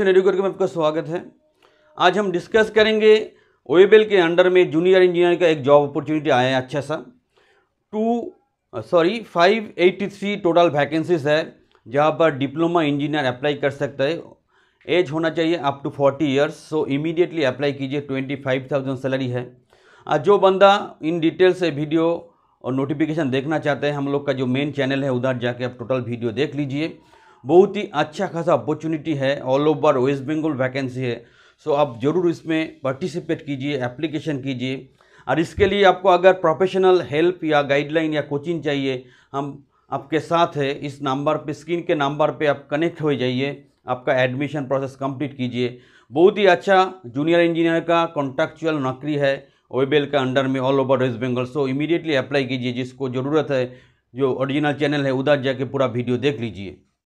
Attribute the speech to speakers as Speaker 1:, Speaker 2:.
Speaker 1: education educate में आपका स्वागत है आज हम डिस्कस करेंगे ओएबेल के अंडर में जूनियर इंजीनियर का एक जॉब अपॉर्चुनिटी आया है अच्छा सा two sorry five three total vacancies है जहां पर डिप्लोमा इंजीनियर अप्लाई कर सकता है एज होना चाहिए up to forty years so immediately apply कीजिए थाउजेंड सैलरी है आज जो बंदा इन डिटेल से वीडियो और नोटिफिकेशन देखना चाहते हैं हम लोग का जो मेन चैनल है उधर जाके आप टोटल वीडियो देख लीजिए बहुत ही अच्छा खासा अपॉर्चुनिटी है all over West Bengal vacancy है सो आप ज़रूर इसमें पार्टिसिपेट कीजिए एप्लीकेशन कीजिए और इसके लिए आपको अगर प्रोफेशनल हेल्प या गाइडलाइन या कोचिंग चाहिए हम आपके साथ है इस नंबर पे स्क्रीन के नंबर पे आप कनेक्ट हो जाइए आपका एडमिशन प्रोसेस कंप्लीट कीजिए बहुत ही अच्छा जूनियर इंजीनियर का कॉन्ट्रेक्चुअल नौकरी है ओबेल का अंडर में all over West Bengal so immediately apply कीजिए जिसको ज़रूरत है जो ओरिजिनल चैनल है उधर जाके पूरा वीडियो देख लीजिए